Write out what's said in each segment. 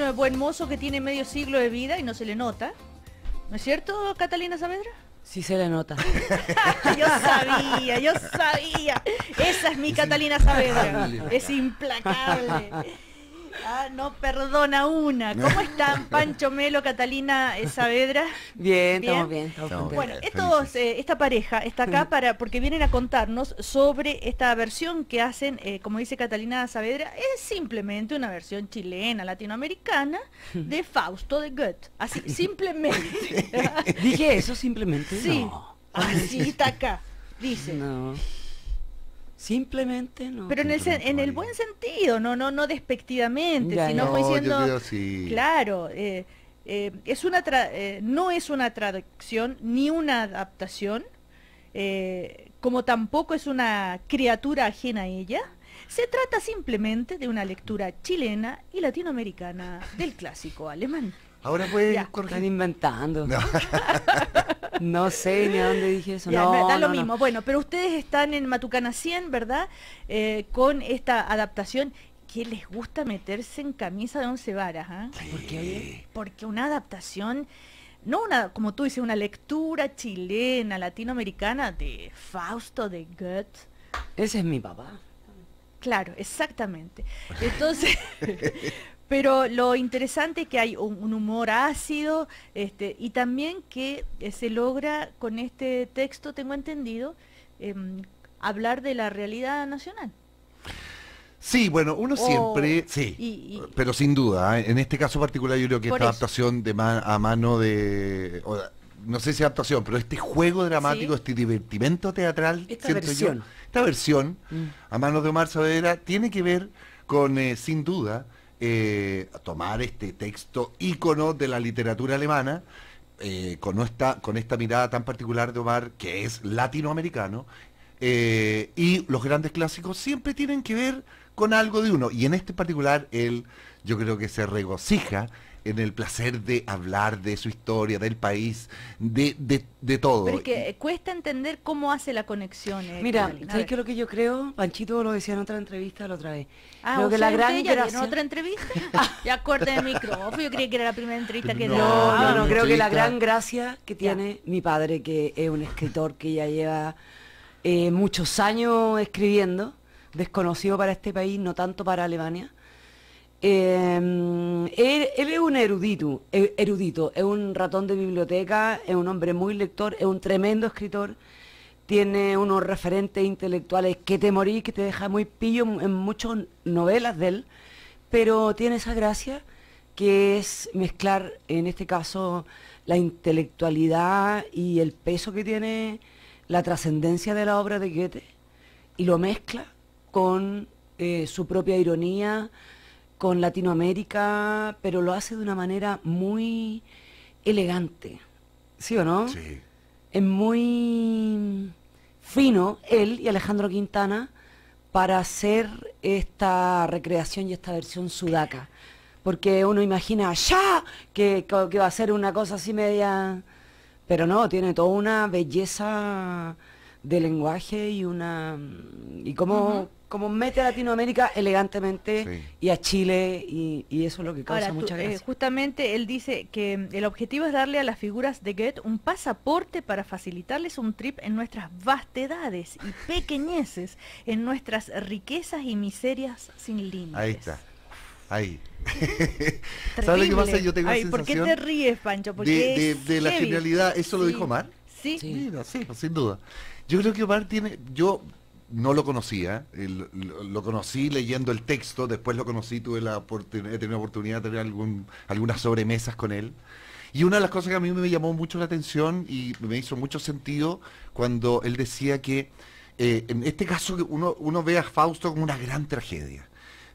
un buen mozo que tiene medio siglo de vida y no se le nota. ¿No es cierto, Catalina Saavedra? Sí se le nota. yo sabía, yo sabía. Esa es mi Catalina Saavedra. Es implacable. Ah, no perdona una. ¿Cómo están Pancho Melo, Catalina eh, Saavedra? Bien, estamos bien. bueno, eh, esta pareja está acá para porque vienen a contarnos sobre esta versión que hacen, eh, como dice Catalina Saavedra, es simplemente una versión chilena, latinoamericana, de Fausto de Goethe. Así, simplemente. ¿Dije eso simplemente? Sí. Así está acá. Dice. No. Simplemente no. Pero en el, en el buen sentido, no, no, no despectivamente, sino diciendo, claro, eh, eh, es una eh, no es una traducción ni una adaptación, como tampoco es una criatura ajena a ella. Se trata simplemente de una lectura chilena y latinoamericana del clásico alemán. Ahora pueden inventando. No sé ni a dónde dije eso. no, da lo mismo. Bueno, pero ustedes están en Matucana 100, ¿verdad? Eh, con esta adaptación. ¿Qué les gusta meterse en camisa de once varas? ah? ¿Por Porque una adaptación, no una, como tú dices, una lectura chilena, latinoamericana de Fausto, de Goethe. Ese es mi papá. Claro, exactamente. Entonces, Pero lo interesante es que hay un, humor ácido este, y también que eh, se logra con este texto, tengo entendido, em, hablar de la realidad nacional. Sí, bueno, uno oh, siempre, sí, pero sin duda, ¿eh? en este caso particular yo creo que esta adaptación de a mano de, no sé si adaptación, pero este juego dramático, este divertimento teatral, esta versión, yo, esta versión mm. a manos de Omar Saavedra tiene que ver con, eh, sin duda, eh, tomar este texto ícono de la literatura alemana, eh, con, esta, con esta mirada tan particular de Omar, que es latinoamericano, eh, y los grandes clásicos siempre tienen que ver con algo de uno. Y en este particular, él yo creo que se regocija en el placer de hablar de su historia, del país, de, de, todo. Pero que eh, cuesta entender cómo hace la conexión. Eh, Mira, ¿sabes qué lo que yo creo? Panchito lo decía en otra entrevista la otra vez. Ah, que la gran otra entrevista? ya corté el micrófono, yo creí que era la primera entrevista que... No, no, no, creo que la gran gracia que tiene mi padre, que es un escritor que ya lleva eh, muchos años escribiendo, desconocido para este país, no tanto para Alemania, Em, él, es un erudito, e, erudito, es un ratón de biblioteca, es un hombre muy lector, es un tremendo escritor, tiene unos referentes intelectuales que te morís, que te deja muy pillo en muchas novelas de él, pero tiene esa gracia que es mezclar, en este caso, la intelectualidad y el peso que tiene la trascendencia de la obra de Goethe, y lo mezcla con eh, su propia ironía, con Latinoamérica, pero lo hace de una manera muy elegante, ¿sí o no? Sí. Es muy fino él y Alejandro Quintana para hacer esta recreación y esta versión sudaca. Porque uno imagina ya que, que va a ser una cosa así media... Pero no, tiene toda una belleza de lenguaje y una mm, y cómo, mete a Latinoamérica elegantemente y a Chile y, y, eso es lo que causa muchas mucha eh, justamente él dice que mm, el objetivo es darle a las figuras de Goethe un pasaporte para facilitarles un trip en nuestras vastedades y pequeñeces, en nuestras riquezas y miserias sin límites. Ahí está. Ahí. ¿Sabes lo que pasa? Yo tengo Ay, ¿Por qué te ríes, Pancho? de, la genialidad, ¿eso lo dijo Mar? Sí, sí sin duda. Yo creo que Omar tiene, yo no lo conocía, lo, conocí leyendo el texto, después lo conocí, tuve la oportunidad, he tenido oportunidad de tener algunas sobremesas con él. Y una de las cosas que a mí me llamó mucho la atención y me hizo mucho sentido cuando él decía que eh, en este caso uno, uno ve a Fausto como una gran tragedia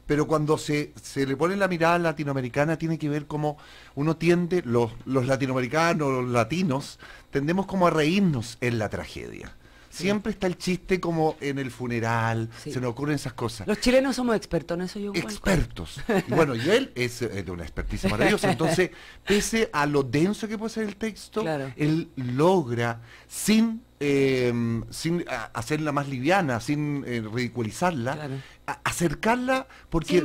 pero cuando se, le pone la mirada latinoamericana tiene que ver como uno tiende, los, los latinoamericanos, los latinos, tendemos como a reírnos en la tragedia. Siempre está el chiste como en el funeral, se nos ocurren esas cosas. Los chilenos somos expertos en eso, yo Expertos. bueno, y él es, eh, de una experticia maravillosa. Entonces, pese a lo denso que puede ser el texto, él logra sin eh, sin hacerla más liviana, sin eh, ridiculizarla, acercarla porque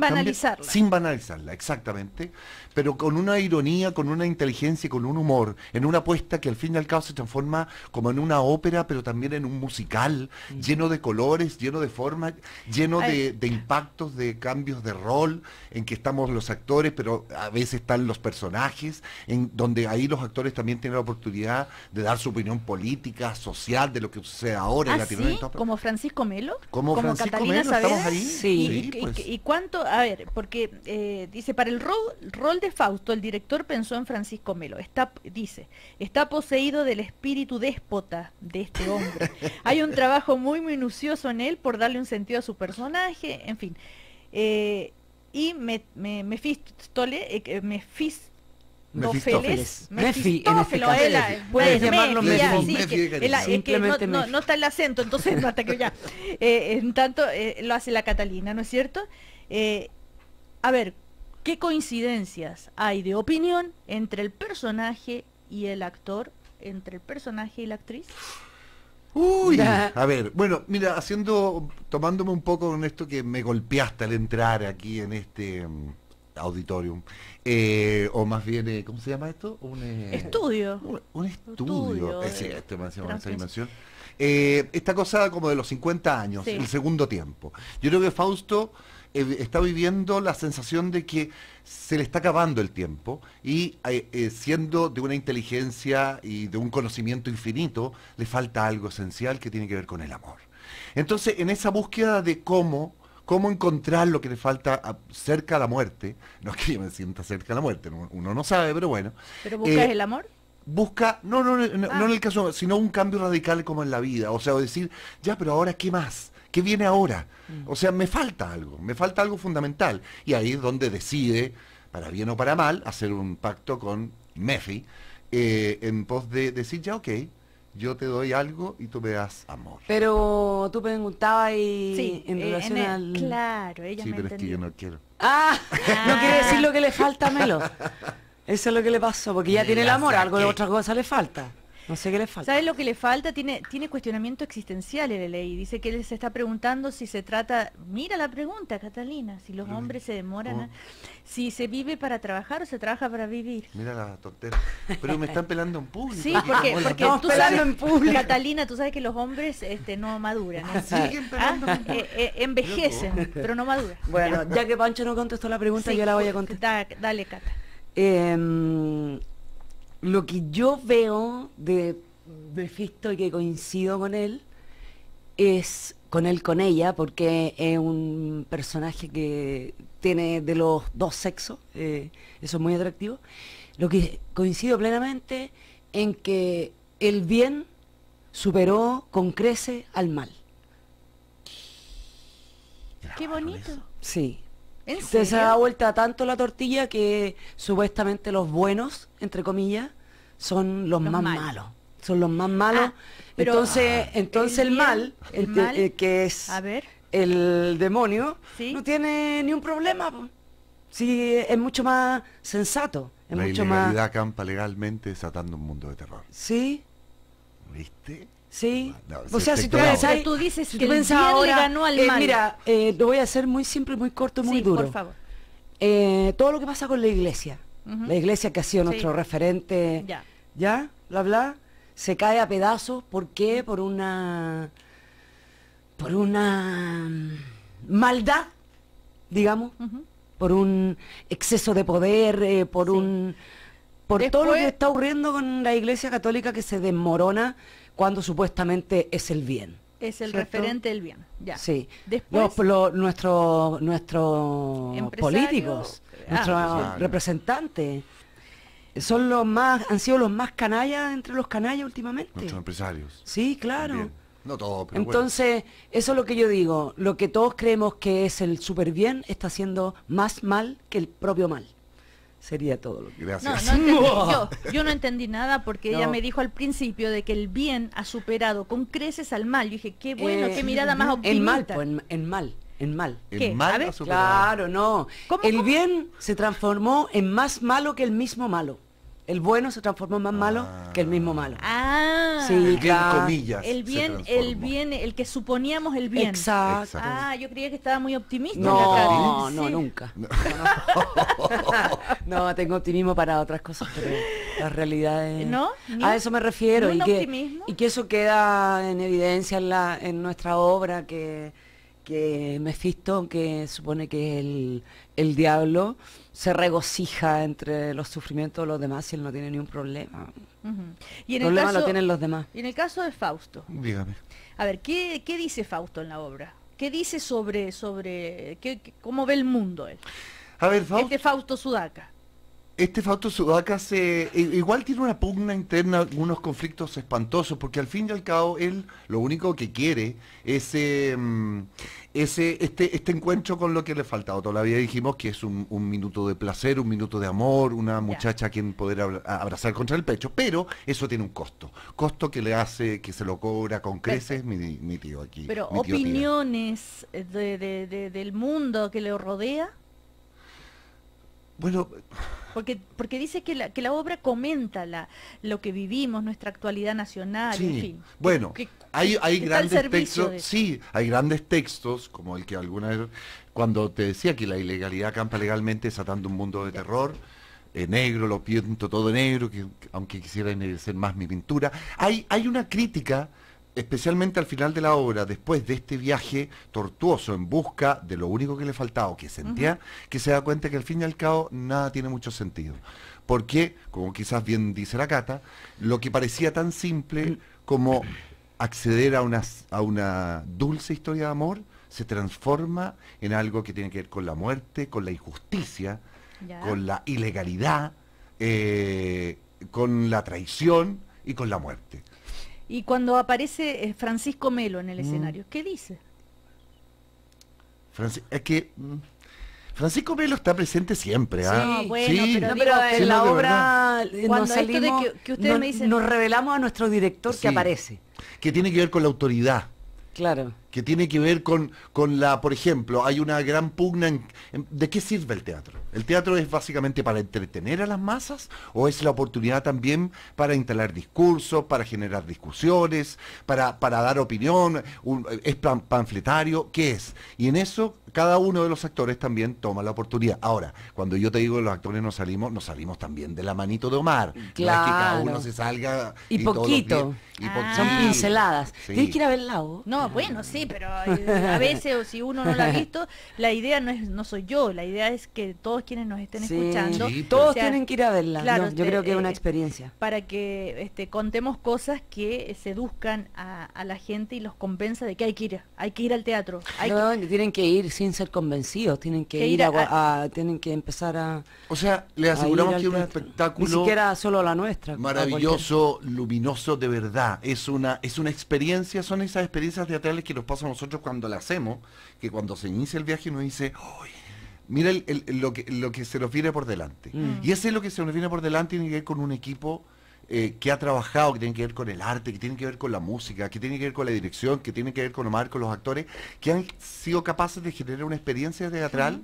sin banalizarla. exactamente, pero con una ironía, con una inteligencia y con un humor, en una apuesta que al fin y al cabo se transforma como en una ópera, pero también en un musical, lleno de colores, lleno de formas, lleno de, impactos, de cambios de rol, en que estamos los actores, pero a veces están los personajes, en donde ahí los actores también tienen la oportunidad de dar su opinión política, social, de lo que sucede ahora en ¿Ah, Latinoamérica. ¿Como Francisco Melo? Como, Catalina estamos ahí Sí. Pues. ¿Y, cuánto? A ver, porque eh, dice, para el rol, de Fausto, el director pensó en Francisco Melo. Está, dice, está poseído del espíritu déspota de este hombre. Hay un trabajo muy minucioso en él por darle un sentido a su personaje, en fin. Eh, y me, me, Mefistole, eh, Mefistófeles. Mefistófeles. Este puedes llamarlo Simplemente no, no, no, está el acento, entonces hasta que ya. en eh, tanto, eh, lo hace la Catalina, ¿no es cierto? Eh, a ver, ¿qué coincidencias hay de opinión entre el personaje y el actor? Entre el personaje y la actriz. Uy, a ver, bueno, mira, haciendo, tomándome un poco con esto que me golpeaste al entrar aquí en este mm, auditorium, eh, o más bien, eh, ¿cómo se llama esto? Un eh, estudio. Un, estudio. esta cosa como de los 50 años, el segundo tiempo. Yo creo que Fausto está viviendo la sensación de que se le está acabando el tiempo y siendo de una inteligencia y de un conocimiento infinito, le falta algo esencial que tiene que ver con el amor. Entonces, en esa búsqueda de cómo cómo encontrar lo que le falta cerca a la muerte. No es que yo me sienta cerca a la muerte, uno no sabe, pero bueno. ¿Pero buscas eh, el amor? Busca, no, no, no, ah. en el caso, sino un cambio radical como en la vida. O sea, decir, ya, pero ahora, ¿qué más? ¿Qué viene ahora? Mm. O sea, me falta algo, me falta algo fundamental. Y ahí es donde decide, para bien o para mal, hacer un pacto con Mefi eh, en pos de decir, ya, ok, yo te doy algo y tú me das amor. Pero tú preguntabas y eh, en relación al... Claro, ella Sí, pero es que yo no quiero. Ah, ah, no quiere ah. decir lo que le falta a Melo. Eso es lo que le pasó, porque ya tiene el amor, algo de otra cosa le falta. No sé qué le falta. ¿Sabes lo que le falta? Tiene, tiene cuestionamiento existencial el ley. Dice que él se está preguntando si se trata. Mira la pregunta, Catalina, si los hombres se demoran, si se vive para trabajar o se trabaja para vivir. Mira la tontera. Pero me están pelando en público. Sí, porque, tú sabes, en público. Catalina, tú sabes que los hombres este, no maduran. ¿eh? Ah, eh, eh, envejecen, pero no maduran. Bueno, ya que Pancho no contestó la pregunta, yo la voy a pues, contestar. dale, Cata. Eh, lo que yo veo de Mephisto y que coincido con él es con él, con ella, porque es un personaje que tiene de los dos sexos, eh, eso es muy atractivo. Lo que coincido plenamente en que el bien superó con crece al mal. Qué bonito. Sí, se da vuelta tanto la tortilla que supuestamente los buenos, entre comillas, son los, más malos. Son los más malos. Ah, ah, entonces, el, mal, que es el demonio, no tiene ni un problema. Sí, es mucho más sensato. Es la mucho ilegalidad campa legalmente desatando un mundo de terror. Sí. ¿Viste? Sí. o sea, si tú dices el eh, Mira, eh, te voy a hacer muy simple, muy corto, muy sí, duro. por favor. Eh, todo lo que pasa con la iglesia, la iglesia que ha sido nuestro referente, ya, bla, bla, se cae a pedazos. ¿Por qué? Por una, por una mm, maldad, digamos, por un exceso de poder, por un por todo lo que está ocurriendo con la Iglesia Católica que se desmorona cuando supuestamente es el bien. Es el referente del bien, Sí. nuestros políticos, ah, nuestros representantes, son los más, han sido los más canallas entre los canallas últimamente. Nuestros empresarios. Sí, claro. No todo, Entonces, eso es lo que yo digo. Lo que todos creemos que es el bien está haciendo más mal que el propio mal. Sería todo lo que... Gracias. No, yo, no entendí nada porque ella me dijo al principio de que el bien ha superado con creces al mal. Yo dije, qué bueno, qué eh, mirada más optimista. Pues, mal, en, mal. En mal. ¿Qué? mal Claro, no. el bien se transformó en más malo que el mismo malo. El bueno se transformó en más malo ah. que el mismo malo. Ah, sí, el bien, El bien, el bien, el que suponíamos el bien. Exacto. Ah, yo creía que estaba muy optimista. No, no, no, nunca. No. tengo optimismo para otras cosas, pero la realidad ¿No? a eso me refiero. Y que, y que eso queda en evidencia en nuestra obra, que que Mephisto, que supone que es el, el, diablo, se regocija entre los sufrimientos de los demás y él no tiene ni un problema. y en el caso, tienen los demás. Y en el caso de Fausto. Dígame. A ver, ¿qué, qué dice Fausto en la obra? ¿Qué dice sobre, sobre cómo ve el mundo él? A ver, Fausto. Este Fausto Sudaca. Este Fausto Sudaca se, e, igual tiene una pugna interna, unos conflictos espantosos, porque al fin y al cabo él lo único que quiere es em, ese, eh, este, este, encuentro con lo que le faltaba. Todavía dijimos que es un, minuto de placer, un minuto de amor, una muchacha a quien poder abrazar contra el pecho, pero eso tiene un costo. Costo que le hace, que se lo cobra con creces mi, tío aquí. Pero opiniones del mundo que le rodea bueno. Porque, porque dice que la, que la obra comenta la, lo que vivimos, nuestra actualidad nacional, en fin. Bueno, hay, hay grandes textos, sí, hay grandes textos, como el que alguna vez, cuando te decía que la ilegalidad campa legalmente desatando un mundo de terror, eh, negro, lo pinto todo negro, que, aunque quisiera ser más mi pintura. Hay, hay una crítica especialmente al final de la obra, después de este viaje tortuoso en busca de lo único que le faltaba o que sentía, que se da cuenta que al fin y al cabo nada tiene mucho sentido. Porque, como quizás bien dice la Cata, lo que parecía tan simple como acceder a una, dulce historia de amor se transforma en algo que tiene que ver con la muerte, con la injusticia, con la ilegalidad, eh, con la traición y con la muerte. Y cuando aparece eh, Francisco Melo en el mm. escenario, ¿qué dice? es que mm, Francisco Melo está presente siempre. ¿ah? Sí, bueno, pero, en la obra eh, cuando nos, salimos, nos, revelamos a nuestro director que aparece. Que tiene que ver con la autoridad. Claro que tiene que ver con, la, por ejemplo, hay una gran pugna en, ¿De qué sirve el teatro? ¿El teatro es básicamente para entretener a las masas o es la oportunidad también para instalar discursos, para generar discusiones, para, para dar opinión? ¿Es panfletario? ¿Qué es? Y en eso cada uno de los actores también toma la oportunidad. Ahora, cuando yo te digo los actores no salimos, nos salimos también de la manito de Omar. Claro. No cada uno se salga. Y, ah. poquito. Son pinceladas. Tienes que ir a ver el No, bueno, sí, pero eh, a veces, o si uno no lo ha visto, la idea no es no soy yo, la idea es que todos quienes nos estén escuchando. Sí, todos tienen que ir a verla. yo creo que es una eh, experiencia. Para que este, contemos cosas que seduzcan a, la gente y los compensa de que hay que ir, hay que ir al teatro. no, tienen que ir sí ser convencidos, tienen que, ir, a, tienen que empezar a... O sea, le aseguramos que es un espectáculo... Ni siquiera solo la nuestra. Maravilloso, luminoso, de verdad. Es una, es una experiencia, son esas experiencias teatrales que nos pasan a nosotros cuando la hacemos, que cuando se inicia el viaje uno dice, ¡Ay! mira lo, que, lo que se nos viene por delante. Mm. Y ese es lo que se nos viene por delante tiene que con un equipo eh, que ha trabajado, que tiene que ver con el arte, que tiene que ver con la música, que tiene que ver con la dirección, que tiene que ver con Omar, con los actores, que han sido capaces de generar una experiencia teatral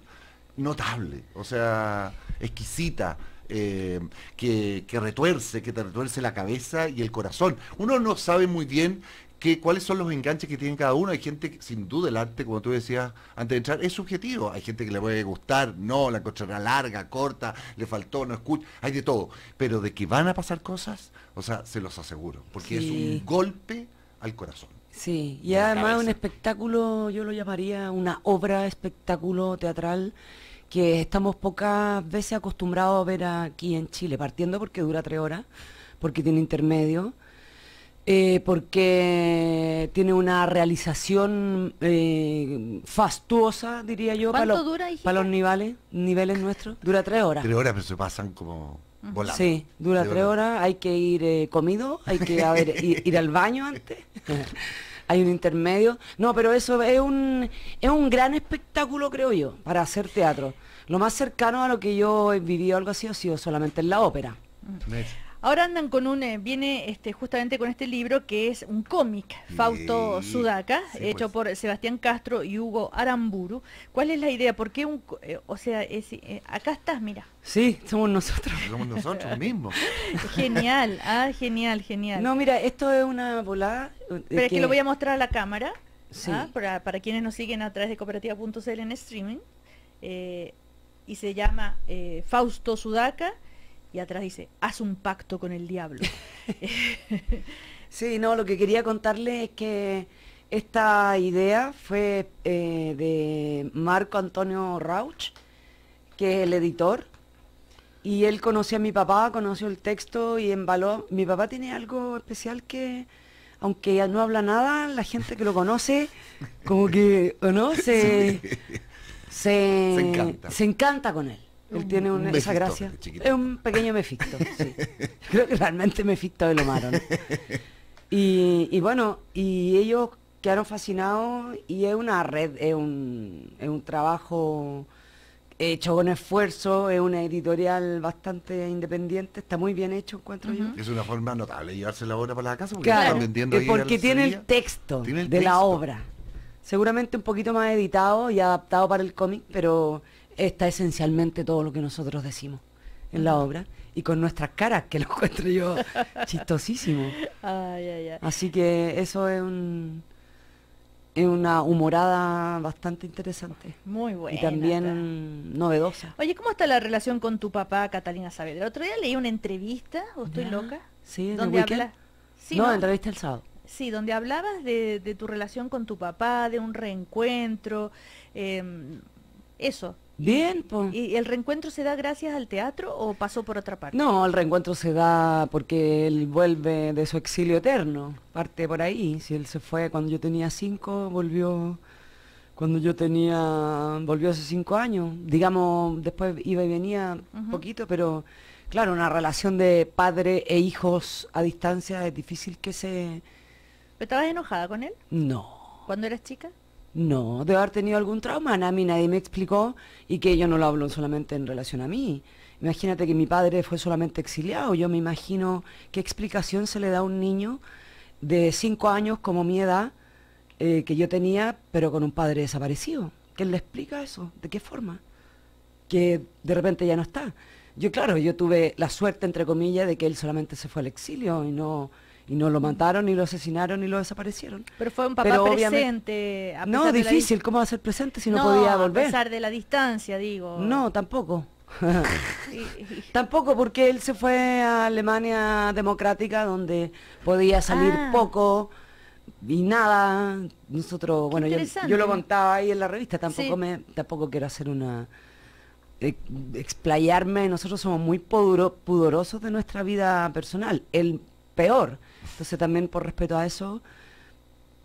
notable, o sea, exquisita. Eh, que, que, retuerce, que te retuerce la cabeza y el corazón. Uno no sabe muy bien cuáles son los enganches que tienen cada uno. Hay gente, sin duda, el arte, como tú decías antes de entrar, es subjetivo. Hay gente que le puede gustar, no, la encontrará larga, corta, le faltó, no escucha, hay de todo. Pero de que van a pasar cosas, o sea, se los aseguro, porque es un golpe al corazón. Sí, y además un espectáculo, yo lo llamaría una obra, espectáculo teatral que estamos pocas veces acostumbrados a ver aquí en Chile, partiendo porque dura tres horas, porque tiene intermedio, eh, porque tiene una realización eh, fastuosa, diría yo, para los, niveles, niveles nuestros. Dura tres horas. Tres horas, pero se pasan como volando. Sí, dura tres, horas. hay que ir eh, comido, hay que ir, al baño antes. hay un intermedio. No, pero eso es un, es un gran espectáculo, creo yo, para hacer teatro. Lo más cercano a lo que yo he vivido algo así ha sido solamente en la ópera. Ahora andan con un, eh, viene este, justamente con este libro que es un cómic, Fausto Sudaca, hecho pues. por Sebastián Castro y Hugo Aramburu. ¿Cuál es la idea? ¿Por qué un, eh, o sea, eh, acá estás, mira? Sí, somos nosotros. Somos nosotros mismos. Genial, ah, genial, genial. No, mira, esto es una volada. Pero es que lo voy a mostrar a la cámara, ah, para, para, quienes nos siguen a través de cooperativa.cl en streaming. y se llama Fausto Sudaca y atrás dice, haz un pacto con el diablo. sí, no, lo que quería contarles es que esta idea fue eh, de Marco Antonio Rauch, que es el editor, y él conoció a mi papá, conoció el texto y embaló. Mi papá tiene algo especial que, aunque ya no habla nada, la gente que lo conoce, como que, no? se encanta con él. Él tiene esa gracia. Es un pequeño mefisto, Creo que realmente mefisto de lo malo. Y, bueno, y ellos quedaron fascinados y es una red, es un, trabajo hecho con esfuerzo, es una editorial bastante independiente, está muy bien hecho, encuentro yo. Es una forma notable llevarse la obra para la casa porque, claro, eh, porque tiene el texto de la obra. Seguramente un poquito más editado y adaptado para el cómic, pero está esencialmente todo lo que nosotros decimos en la obra y con nuestras caras, que lo encuentro yo chistosísimo. Así que eso es un una humorada bastante interesante. Muy buena. Y también novedosa. Oye, ¿cómo está la relación con tu papá, Catalina Saavedra? El otro día leí una entrevista, ¿o estoy loca? Sí, donde entrevista el sábado. Sí, donde hablabas de, tu relación con tu papá, de un reencuentro, em, eso, Bien, pues. ¿Y el reencuentro se da gracias al teatro o pasó por otra parte? No, el reencuentro se da porque él vuelve de su exilio eterno, parte por ahí. Si él se fue cuando yo tenía cinco, volvió cuando yo tenía, volvió hace cinco años. Digamos, después iba y venía un poquito, pero claro, una relación de padre e hijos a distancia es difícil que se... estabas enojada con él? No. ¿Cuando eras chica? No, debe haber tenido algún trauma, a mí nadie me explicó y que yo no lo hablo solamente en relación a mí. Imagínate que mi padre fue solamente exiliado, yo me imagino qué explicación se le da a un niño de cinco años como mi edad eh, que yo tenía, pero con un padre desaparecido. ¿Qué le explica eso? ¿De qué forma? Que de repente ya no está. Yo, claro, yo tuve la suerte, entre comillas, de que él solamente se fue al exilio y no y no lo mataron, ni lo asesinaron, ni lo desaparecieron. Pero fue un papá presente. no, difícil, ¿cómo va a ser presente si no, podía volver? A pesar de la distancia, digo. No, tampoco. tampoco, porque él se fue a Alemania Democrática, donde podía salir ah. poco y nada. Nosotros, bueno, yo, lo contaba ahí en la revista, tampoco, me, tampoco quiero hacer una eh, explayarme, nosotros somos muy pudorosos de nuestra vida personal, el peor. Entonces también por respeto a eso,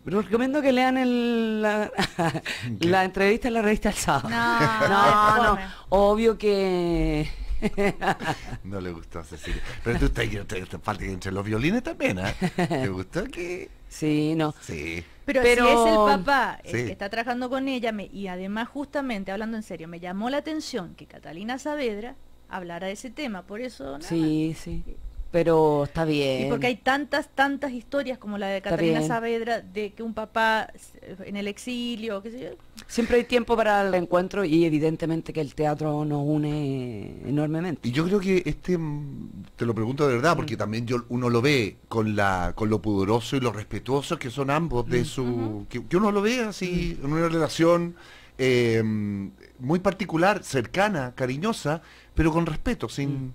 recomiendo que lean el, la, entrevista en la revista El Sábado. No, no, Obvio que... no le gustó Cecilia. Pero tú estás entre los violines también, ¿eh? ¿Te gustó que...? Sí, no. Sí. Pero, si es el papá que eh, está trabajando con ella, y además justamente, hablando en serio, me llamó la atención que Catalina Saavedra hablara de ese tema, por eso... Nada. Sí, sí. Eh, pero está bien. Y porque hay tantas, tantas historias como la de Catalina Saavedra, de que un papá en el exilio, qué sé yo. Siempre hay tiempo para el encuentro y evidentemente que el teatro nos une enormemente. Y yo creo que este, mm, te lo pregunto de verdad, porque mm. también yo, uno lo ve con, la, con lo pudoroso y lo respetuoso que son ambos de mm, su... que, uno lo ve así, en una relación... Eh, muy particular, cercana, cariñosa, pero con respeto, sin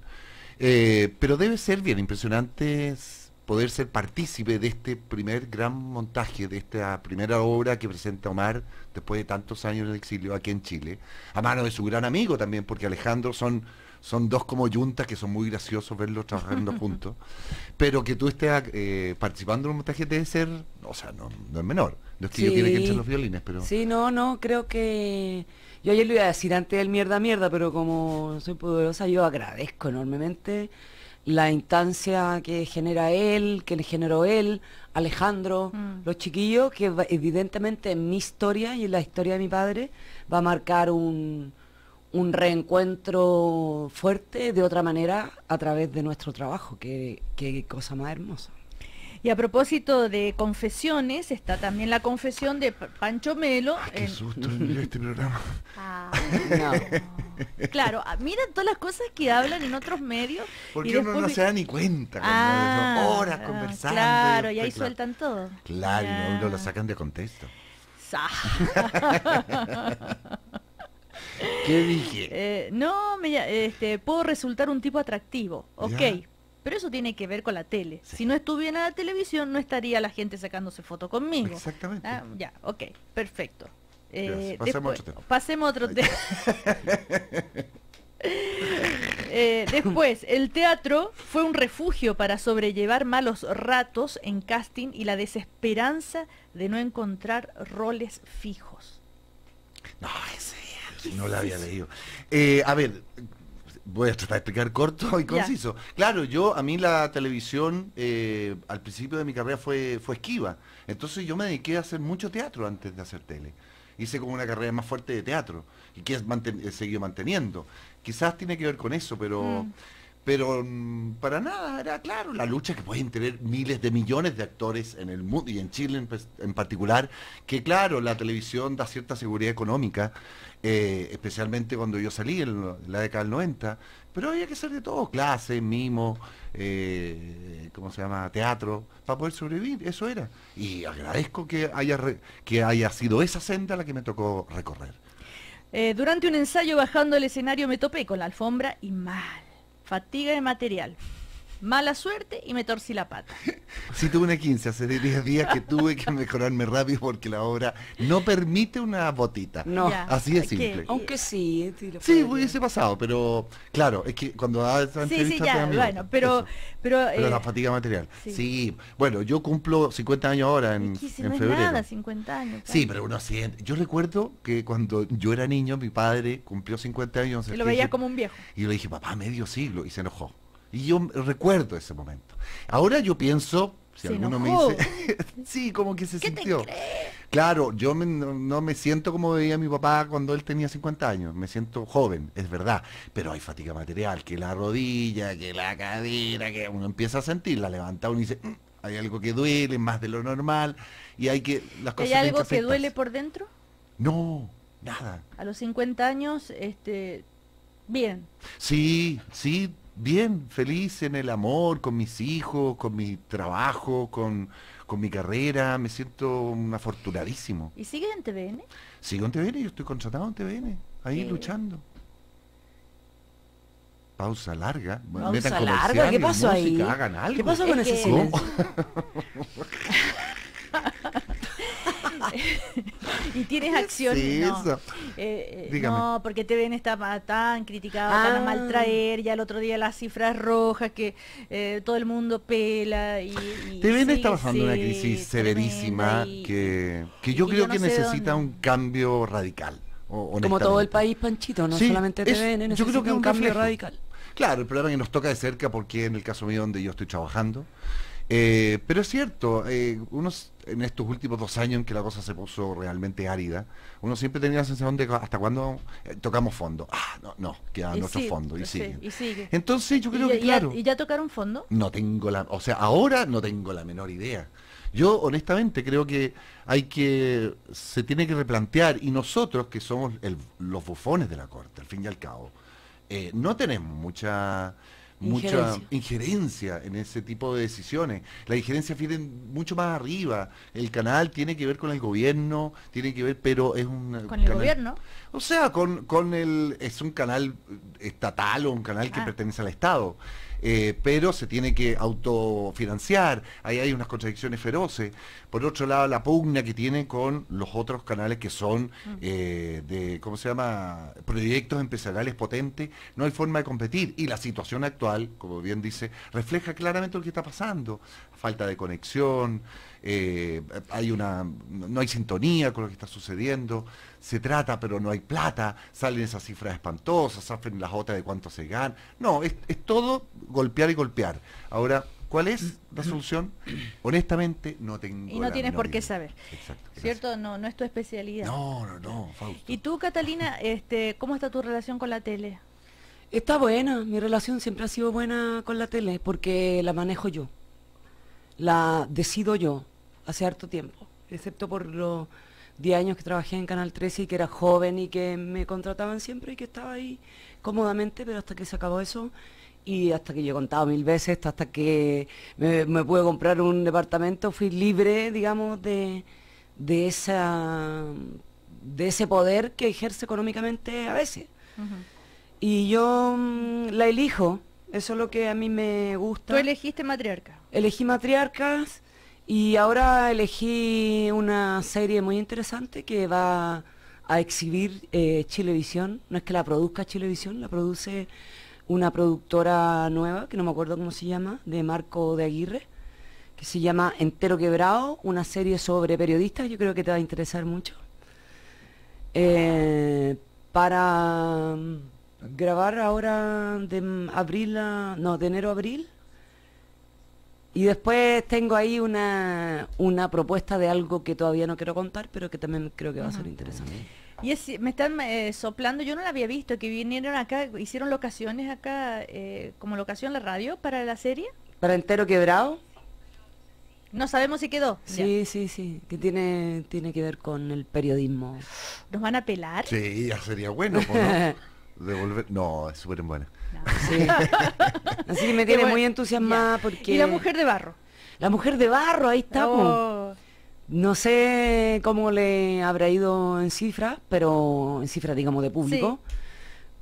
eh, pero debe ser bien impresionante poder ser partícipe de este primer gran montaje, de esta primera obra que presenta Omar después de tantos años de exilio aquí en Chile, a mano de su gran amigo también, porque Alejandro son son dos como yuntas que son muy graciosos verlos trabajando juntos, pero que tú estés eh, participando en un montaje debe ser, o sea, no, es menor. No es que yo tiene que echar los violines, pero... Sí, no, no, creo que... Yo ayer lo iba a decir antes del mierda mierda, pero como soy poderosa, yo agradezco enormemente la instancia que genera él, que le generó él, Alejandro, mm. los chiquillos, que evidentemente en mi historia y en la historia de mi padre va a marcar un, un reencuentro fuerte de otra manera a través de nuestro trabajo. Qué, cosa más hermosa. Y a propósito de confesiones, está también la confesión de Pancho Melo. qué susto este programa. Ah. claro, ah, mira todas las cosas que hablan en otros medios. Porque uno no se da ni cuenta. Ah, horas conversando. Claro, y, ahí pues, sueltan todo. Claro, y no, lo sacan de contexto. ¿Qué dije? Eh, no, me, este, puedo resultar un tipo atractivo. Ok. Pero eso tiene que ver con la tele. Si no estuviera en la televisión, no estaría la gente sacándose foto conmigo. Exactamente. Ah, ya, ok, perfecto. Eh, pasemos, otro tema. Eh, después, el teatro fue un refugio para sobrellevar malos ratos en casting y la desesperanza de no encontrar roles fijos. No, ese no la había leído. Eh, a ver, voy a tratar de explicar corto y conciso. Claro, yo, a mí la televisión eh, al principio de mi carrera fue, fue esquiva. Entonces yo me dediqué a hacer mucho teatro antes de hacer tele. Hice como una carrera más fuerte de teatro y que he, seguido manteniendo. Quizás tiene que ver con eso, pero... Mm pero mm, para nada era claro la lucha que pueden tener miles de millones de actores en el mundo y en Chile en, particular, que claro, la televisión da cierta seguridad económica, eh, especialmente cuando yo salí en la década del 90, pero había que ser de todo, clase, mimo, eh, ¿cómo se llama?, teatro, para poder sobrevivir, eso era. Y agradezco que haya, que haya sido esa senda la que me tocó recorrer. Eh, durante un ensayo bajando el escenario me topé con la alfombra y mal fatiga de material mala suerte y me torcí la pata. Sí, tuve una 15 hace 10 días que tuve que mejorarme rápido porque la obra no permite una botita. No. Así es simple. aunque sí. Sí, sí hubiese pasado, pero claro, es que cuando da Sí, ya, bueno, pero... Pero, la eh, fatiga material. Sí. Bueno, yo cumplo 50 años ahora en, no febrero. Es nada, 50 años. Sí, pero uno siente... Yo recuerdo que cuando yo era niño, mi padre cumplió 50 años. Y lo veía como un viejo. Y le dije, papá, medio siglo, y se enojó. Y yo recuerdo ese momento. Ahora yo pienso, si alguno me dice, sí, como que se sintió. Claro, yo no, me siento como veía mi papá cuando él tenía 50 años, me siento joven, es verdad, pero hay fatiga material, que la rodilla, que la cadera, que uno empieza a sentir la levanta uno y dice, mm, hay algo que duele más de lo normal y hay que ¿Hay algo que duele por dentro? No, nada. A los 50 años este bien. Sí, sí, bien, feliz en el amor, con mis hijos, con mi trabajo, con, con mi carrera, me siento afortunadísimo. ¿Y sigues en TVN? Sigo en TVN, yo estoy contratado en TVN, ahí luchando. Pausa larga. Pausa larga, ¿qué pasó ahí? ¿Qué pasó con ese y tienes acciones. no. Eh, eh, porque TVN está tan criticado, tan ah. maltraer, ya el otro día las cifras rojas que eh, todo el mundo pela. Y, y TVN está pasando una crisis severísima que, yo creo que necesita un cambio radical. Como todo el país, Panchito, no solamente te ven yo creo que un, cambio radical. Claro, el problema que nos toca de cerca, porque en el caso mío donde yo estoy trabajando, eh, pero es cierto, eh, unos, en estos últimos dos años en que la cosa se puso realmente árida, uno siempre tenía la sensación de hasta cuando eh, tocamos fondo. Ah, no, no, queda nuestro fondo y, sigue. y, Entonces yo creo que... Claro, ¿Y ya tocaron fondo? No tengo la... O sea, ahora no tengo la menor idea. Yo honestamente creo que hay que, se tiene que replantear y nosotros que somos los bufones de la corte, al fin y al cabo, no tenemos mucha mucha injerencia. en ese tipo de decisiones. La injerencia viene mucho más arriba. El canal tiene que ver con el gobierno, tiene que ver, pero es un... ¿Con el gobierno? O sea, con, con el... es un canal estatal o un canal que ah. pertenece al Estado. Eh, pero se tiene que autofinanciar, ahí hay unas contradicciones feroces. Por otro lado, la pugna que tiene con los otros canales que son mm. eh, de, ¿cómo se llama?, proyectos empresariales potentes, no hay forma de competir. Y la situación actual, como bien dice, refleja claramente lo que está pasando. Falta de conexión, eh, hay una, no hay sintonía con lo que está sucediendo, se trata pero no hay plata, salen esas cifras espantosas, salen las otras de cuánto se gana. No, es, es todo golpear y golpear. Ahora, ¿Cuál es la solución? Honestamente, no tengo. Y no tienes por qué saber. Exacto. ¿Cierto? No, no es tu especialidad. No, no, no, ¿Y tú, Catalina, este, cómo está tu relación con la tele? Está buena. Mi relación siempre ha sido buena con la tele porque la manejo yo. La decido yo hace harto tiempo. Excepto por los 10 años que trabajé en Canal 13 y que era joven y que me contrataban siempre y que estaba ahí cómodamente, pero hasta que se acabó eso y hasta que yo he contado mil veces hasta que me, pude comprar un departamento, fui libre, digamos, de, esa, de ese poder que ejerce económicamente a veces. Y yo mm, la elijo, eso es lo que a mí me gusta. ¿Tú elegiste matriarca? Elegí matriarcas y ahora elegí una serie muy interesante que va a exhibir eh, Chilevisión. No es que la produzca Chilevisión, la produce una productora nueva, que no me acuerdo cómo se llama, de Marco de Aguirre, que se llama Entero Quebrado, una serie sobre periodistas, yo creo que te va a interesar mucho. Eh, para mm, grabar ahora de abril a, no, de enero a abril. Y después tengo ahí una propuesta de algo que todavía no quiero contar, pero que también creo que va a ser interesante. Y me están eh, soplando, yo no la había visto, que vinieron acá, hicieron locaciones acá, eh, como locación la radio para la serie. ¿Para entero quebrado? No sabemos si quedó. Sí, sí, sí, que tiene, tiene que ver con el periodismo. ¿Nos van a pelar? Sí, ya sería bueno. Devolver... no, es súper bueno Así que me tiene muy entusiasmada porque... Y la mujer de barro. La mujer de barro, ahí estamos. Oh. No sé cómo le habrá ido en cifras, pero en cifras, digamos, de público.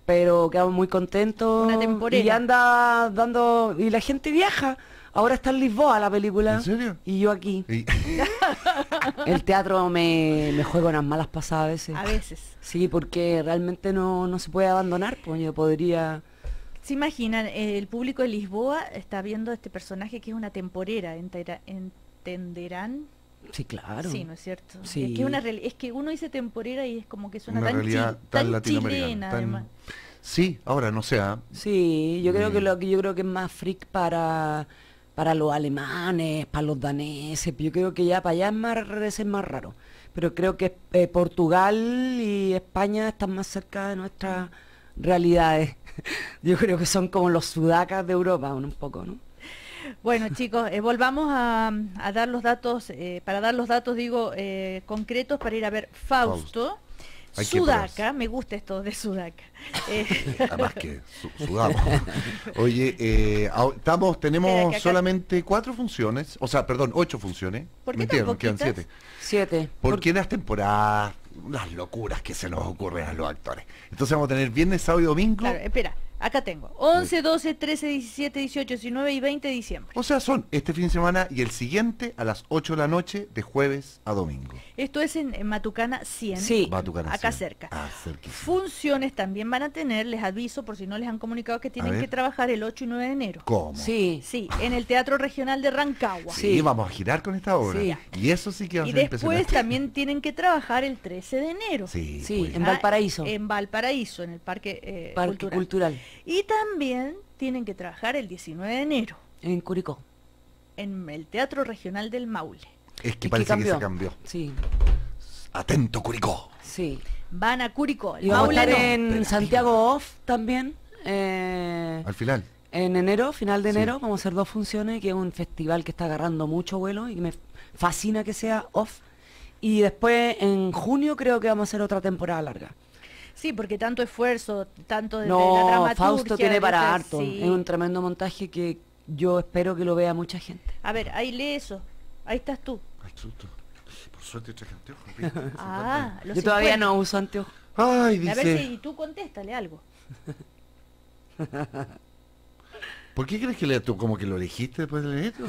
Pero quedamos muy contentos. Una Y anda dando. Y la gente viaja. Ahora está en Lisboa la película. ¿En serio? Y yo aquí. El teatro me, me juega unas malas pasadas a veces. A veces. Sí, porque realmente no, se puede abandonar, pues yo podría... ¿Se imaginan? El público de Lisboa está viendo este personaje que es una temporera. ¿Entenderán Sí, claro. Sí, ¿no es cierto? Es, que uno dice temporera y es como que suena una tan, tan, chilena, además. Sí, ahora no sea. ¿ah? Sí, yo creo que mm. lo que yo creo que es más freak para para los alemanes, para los daneses, yo creo que ya para allá es más, es más raro. Pero creo que eh, Portugal y España están más cerca de nuestras realidades. yo creo que son como los sudacas de Europa, un poco, ¿no? Bueno, chicos, eh, volvamos a, dar los datos, eh, para dar los datos, digo, eh, concretos para ir a ver Fausto. Sudaca, me gusta esto de Sudaca. Además que sudamos. Oye, estamos, tenemos solamente cuatro funciones, o sea, perdón, ocho funciones. ¿Por qué quedan siete. Siete. ¿Por, ¿Por las temporadas? Las locuras que se nos ocurren a los actores. Entonces vamos a tener viernes, sábado y domingo. espera. Acá tengo. 11, 12, 13, 17, 18, 19 y 20 de diciembre. O sea, son este fin de semana y el siguiente a las 8 de la noche de jueves a domingo. Esto es en, Matucana 100. Sí, Matucana acá cerca. Ah, Funciones también van a tener, les aviso por si no les han comunicado que tienen que trabajar el 8 y 9 de enero. ¿Cómo? Sí. Sí, en el Teatro Regional de Rancagua. Sí, vamos a girar con esta obra. Y eso sí que va a ser Y después también tienen que trabajar el 13 de enero. Sí, sí pues. en Valparaíso. Ah, en Valparaíso, en el Parque, eh, Parque Cultural. Cultural. Y también tienen que trabajar el 19 de enero. En Curicó. En el Teatro Regional del Maule. Es que parece que, se cambió. Sí. Atento, Curicó. Sí. Van a Curicó. Y va a en Santiago Off también. Eh, Al final. En enero, final de enero, vamos a hacer dos funciones, que es un festival que está agarrando mucho vuelo y me fascina que sea off. Y después en junio creo que vamos a hacer otra temporada larga. Sí, porque tanto esfuerzo, tanto de, la Fausto tiene para harto. Es un tremendo montaje que yo espero que lo vea mucha gente. A ver, ahí lee eso. Ahí estás tú. Ay, Por suerte traje anteojos. ah, yo todavía no uso anteojos. Ay, dice... A ver si tú contéstale algo. ¿Por qué crees que le, tú como que lo elegiste después de leer? O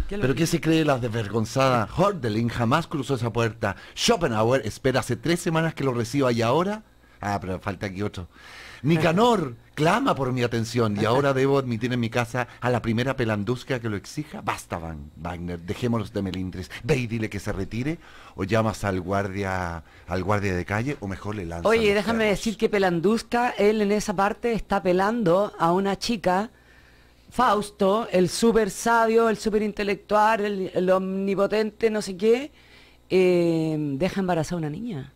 ¿Pero qué se cree la desvergonzada? Hordeling jamás cruzó esa puerta. Schopenhauer espera hace tres semanas que lo reciba y ahora Ah, pero falta aquí otro. Nicanor clama por mi atención y ahora debo admitir en mi casa a la primera pelandusca que lo exija. Basta, Wagner, dejémoslos de melindres. Ve y dile que se retire o llamas al guardia al guardia de calle o mejor le lanzas. Oye, déjame decir que pelandusca, él en esa parte está pelando a una chica, Fausto, el súper sabio, el súper intelectual, el, omnipotente, no sé qué, eh, deja embarazada a una niña.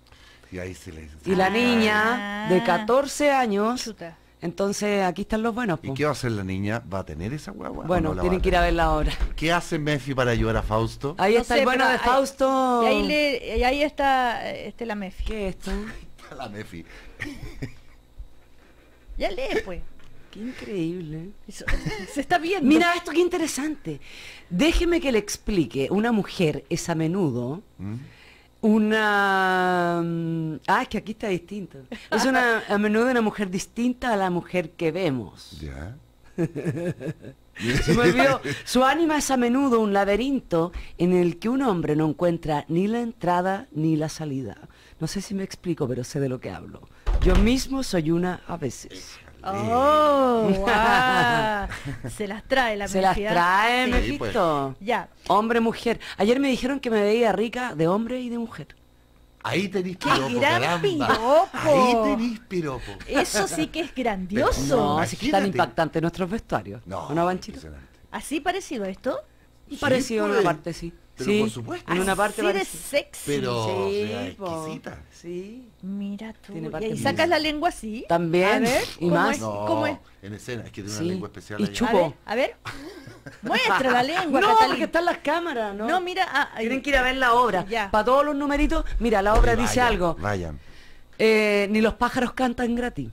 Y la ah". niña de 14 ah. años... Entonces, aquí están los buenos. ¿Y qué va a hacer la niña? ¿Va a tener esa guagua? Bueno, tienen que ir a verla ahora. ¿Qué hace Mefi para ayudar a Fausto? Ahí está el bueno de Fausto. Y ahí, le, ahí está este, la Mefi. ¿Qué es esto? está la Mefi. ya lee, pues. Qué increíble. se está viendo. Mira esto, qué interesante. Déjeme que le explique. Una mujer es a menudo... ¿Mm? una... Mm, ah, es que aquí está distinto. Es una, a menudo una mujer distinta a la mujer que vemos. Ya. Su ánima es a menudo un laberinto en el que un hombre no encuentra ni la entrada ni la salida. No sé si me explico, pero sé de lo que hablo. Yo mismo soy una a veces. Oh, Se las trae la Se las trae, Ya. Hombre, mujer. Ayer me dijeron que me veía rica de hombre y de mujer. Ahí tenéis piropo, piropo. Ahí tenés piropo. Eso sí que es grandioso. así que tan impactante nuestros vestuarios. Así parecido esto. parecido a la parte, sí. Pero sí. por supuesto. En una parte Así de sexy. Pero sí, Sí. Mira tú. Y sacas la lengua así. También. A ver, y más. Es? En escena, es que tiene una lengua especial. Y chupo. A ver. Muestra la lengua. No, que porque están las cámaras, ¿no? No, mira. Ah, Tienen que ir a ver la obra. Ya. Para todos los numeritos, mira, la obra dice algo. Vayan. Eh, ni los pájaros cantan gratis.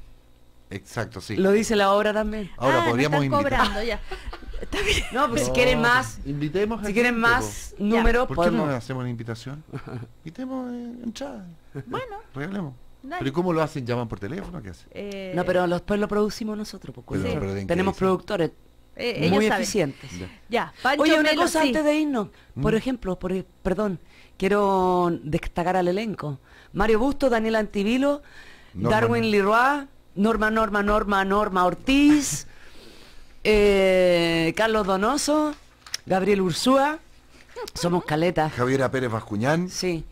Exacto, sí. Lo dice la obra también. Ahora ah, podríamos no Cobrando, ya. Está bien. No, pues si quieren más. Invitemos Si quieren más números, ¿Por qué no hacemos una invitación? Invitemos eh, en chat. Bueno. Regalemos. ¿Pero cómo lo hacen? ¿Llaman por teléfono? ¿Qué hacen? Eh, no, pero después pues lo producimos nosotros. Porque pues, Tenemos productores eh, muy eficientes. Ya. Oye, una cosa antes de irnos. Mm. Por ejemplo, por, perdón, quiero destacar al elenco. Mario Busto, Daniel Antivilo, Darwin Leroy, Norma, Norma, Norma, Norma Ortiz, Eh, Carlos Donoso, Gabriel Ursúa, somos Caleta, Javiera Pérez Bascuñán. Sí.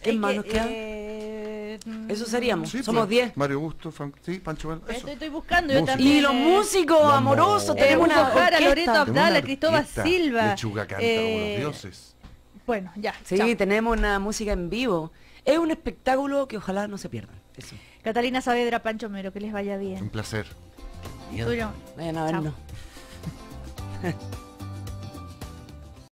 ¿Qué eh, Eso seríamos, somos 10. Pues, Mario Gusto, sí, Pancho Estoy, buscando Y los eh, músicos amorosos, tenemos una Jara, Loreto Abdala, Cristóbal Silva. Lechuga canta dioses. Bueno, ya. Sí, tenemos una música en vivo. Es un espectáculo que ojalá no se pierdan. Catalina Saavedra, Pancho Mero, que les vaya bien. Un placer. Vayan a vernos.